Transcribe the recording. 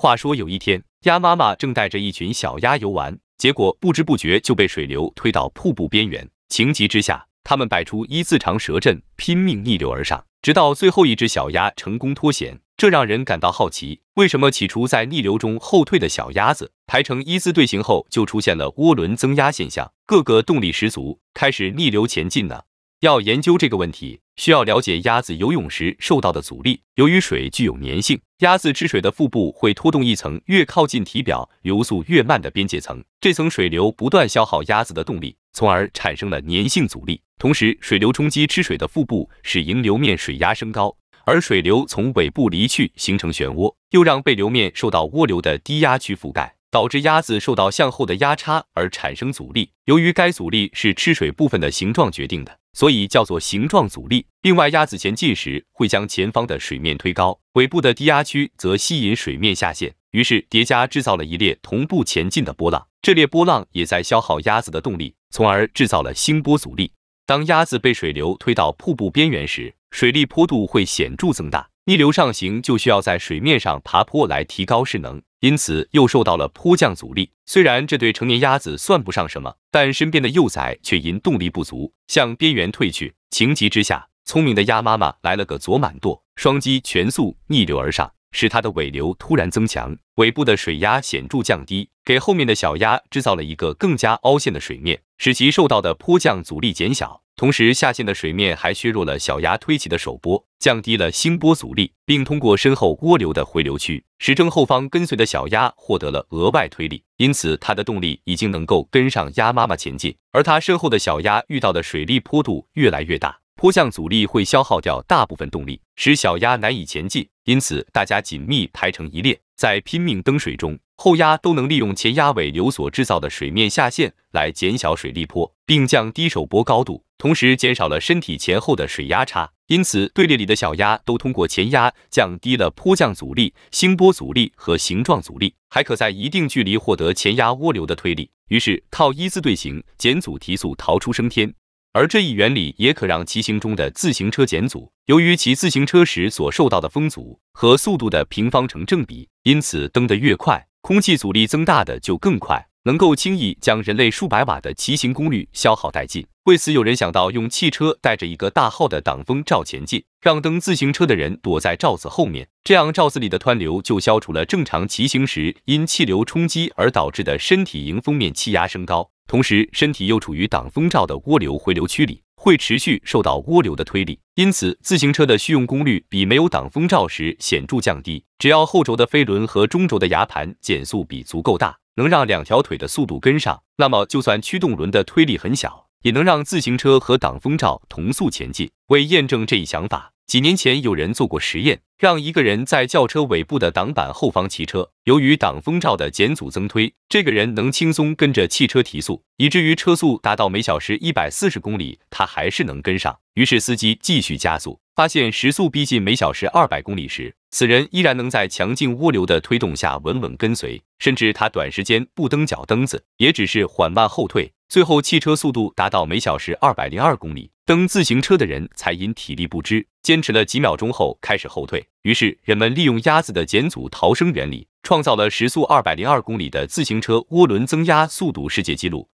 话说有一天，鸭妈妈正带着一群小鸭游玩，结果不知不觉就被水流推到瀑布边缘。情急之下，他们摆出一字长蛇阵，拼命逆流而上，直到最后一只小鸭成功脱险。这让人感到好奇：为什么起初在逆流中后退的小鸭子，排成一字队形后就出现了涡轮增压现象，各个动力十足，开始逆流前进呢？要研究这个问题，需要了解鸭子游泳时受到的阻力。由于水具有粘性，鸭子吃水的腹部会拖动一层越靠近体表流速越慢的边界层，这层水流不断消耗鸭子的动力，从而产生了粘性阻力。同时，水流冲击吃水的腹部，使迎流面水压升高，而水流从尾部离去形成漩涡，又让背流面受到涡流的低压区覆盖，导致鸭子受到向后的压差而产生阻力。由于该阻力是吃水部分的形状决定的。所以叫做形状阻力。另外，鸭子前进时会将前方的水面推高，尾部的低压区则吸引水面下陷，于是叠加制造了一列同步前进的波浪。这列波浪也在消耗鸭子的动力，从而制造了星波阻力。当鸭子被水流推到瀑布边缘时，水力坡度会显著增大。逆流上行就需要在水面上爬坡来提高势能，因此又受到了坡降阻力。虽然这对成年鸭子算不上什么，但身边的幼崽却因动力不足向边缘退去。情急之下，聪明的鸭妈妈来了个左满舵，双击全速逆流而上，使它的尾流突然增强，尾部的水压显著降低，给后面的小鸭制造了一个更加凹陷的水面，使其受到的坡降阻力减小。同时下陷的水面还削弱了小鸭推起的手波，降低了星波阻力，并通过身后涡流的回流区，使正后方跟随的小鸭获得了额外推力。因此，它的动力已经能够跟上鸭妈妈前进。而它身后的小鸭遇到的水力坡度越来越大，坡向阻力会消耗掉大部分动力，使小鸭难以前进。因此，大家紧密排成一列。在拼命蹬水中，后压都能利用前压尾流所制造的水面下陷来减小水力坡，并降低手波高度，同时减少了身体前后的水压差。因此，队列里的小鸭都通过前压降低了坡降阻力、星波阻力和形状阻力，还可在一定距离获得前压涡流的推力。于是，靠一字队形减阻提速逃出升天。而这一原理也可让骑行中的自行车减阻。由于骑自行车时所受到的风阻和速度的平方成正比，因此蹬得越快，空气阻力增大的就更快，能够轻易将人类数百瓦的骑行功率消耗殆尽。为此，有人想到用汽车带着一个大号的挡风罩前进，让蹬自行车的人躲在罩子后面，这样罩子里的湍流就消除了正常骑行时因气流冲击而导致的身体迎风面气压升高，同时身体又处于挡风罩的涡流回流区里，会持续受到涡流的推力，因此自行车的续用功率比没有挡风罩时显著降低。只要后轴的飞轮和中轴的牙盘减速比足够大，能让两条腿的速度跟上，那么就算驱动轮的推力很小。也能让自行车和挡风罩同速前进。为验证这一想法，几年前有人做过实验，让一个人在轿车尾部的挡板后方骑车。由于挡风罩的减阻增推，这个人能轻松跟着汽车提速，以至于车速达到每小时一百四十公里，他还是能跟上。于是司机继续加速，发现时速逼近每小时二百公里时，此人依然能在强劲涡流的推动下稳稳跟随，甚至他短时间不蹬脚蹬子，也只是缓慢后退。最后，汽车速度达到每小时二百零二公里，蹬自行车的人才因体力不支，坚持了几秒钟后开始后退。于是，人们利用鸭子的减阻逃生原理，创造了时速二百零二公里的自行车涡轮增压速度世界纪录。